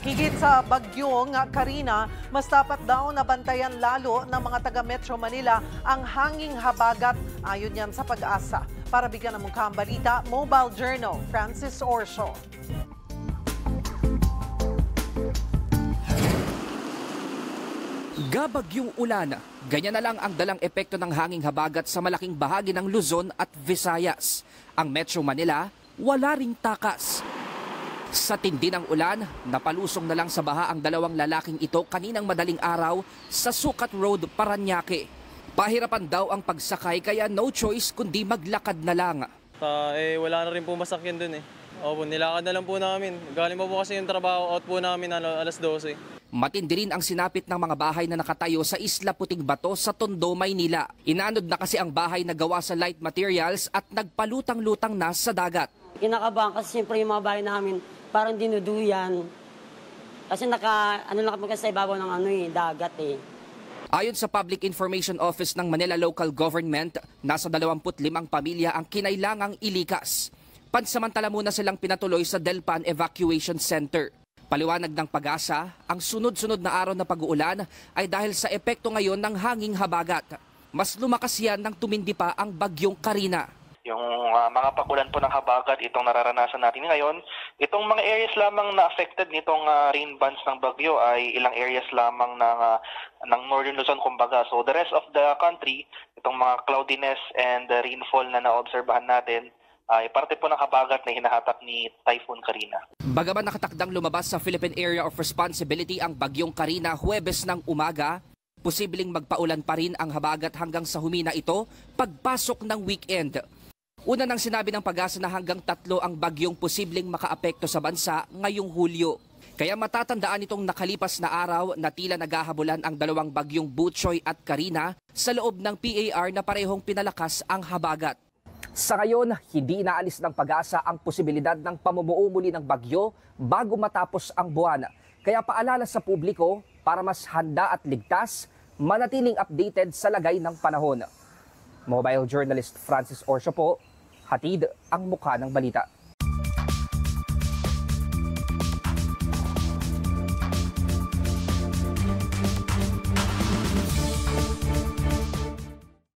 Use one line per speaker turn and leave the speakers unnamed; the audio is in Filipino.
Higit sa bagyong ah, Karina, mas dapat daw nabantayan lalo ng mga taga Metro Manila ang hanging habagat ayon yan sa pag-asa. Para bigyan ng mukhang balita, Mobile Journal, Francis Orso.
Gabagyong ulan, ganyan na lang ang dalang epekto ng hanging habagat sa malaking bahagi ng Luzon at Visayas. Ang Metro Manila, wala ring takas. Sa tindi ng ulan, napalusong na lang sa baha ang dalawang lalaking ito kaninang madaling araw sa Sukat Road, Paranaque. Pahirapan daw ang pagsakay kaya no choice kundi maglakad na lang.
Uh, eh, wala na rin po masakyan dun eh. Opo, nilakad na lang po namin. Galing pa po kasi yung trabaho out po namin ano, alas 12.
Matindi rin ang sinapit ng mga bahay na nakatayo sa Isla Puting Bato sa Tondo, Maynila. Inaanod na kasi ang bahay na gawa sa light materials at nagpalutang-lutang na sa dagat. Kinakabahan kasi siyempre yung mga bahay namin parang dinuduyan. Kasi naka, ano lang kami sa ibabaw ng ano eh, dagat eh. Ayon sa Public Information Office ng Manila Local Government, nasa 25 pamilya ang kinailangang ilikas. Pansamantala muna silang pinatuloy sa Delpan Evacuation Center. Paliwanag ng pag-asa, ang sunod-sunod na araw na pag-uulan ay dahil sa epekto ngayon ng hanging habagat. Mas lumakas yan nang tumindi pa ang bagyong Karina.
Yung uh, mga pagulan po ng habagat, itong nararanasan natin ngayon, Itong mga areas lamang na affected nitong uh, rain bands ng bagyo ay ilang areas lamang ng uh, ng Northern Luzon kumbaga. So the rest of the country, itong mga cloudiness and uh, rainfall na naobserbahan natin ay parte po ng habagat na hinahatak ni Typhoon Karina.
Bagaman nakatakdang lumabas sa Philippine Area of Responsibility ang bagyong Karina Huwebes ng umaga, posibleng magpaulan pa rin ang habagat hanggang sa humina ito pagpasok ng weekend. Una nang sinabi ng pag-asa na hanggang tatlo ang bagyong posibleng makaapekto sa bansa ngayong Hulyo. Kaya matatandaan itong nakalipas na araw na tila naghahabulan ang dalawang bagyong Butchoy at Karina sa loob ng PAR na parehong pinalakas ang habagat. Sa ngayon, hindi inaalis ng pag-asa ang posibilidad ng pamumuo muli ng bagyo bago matapos ang buwan. Kaya paalala sa publiko para mas handa at ligtas, manatiling updated sa lagay ng panahon. Mobile journalist Francis Orsio po hatid ang mukha ng balita.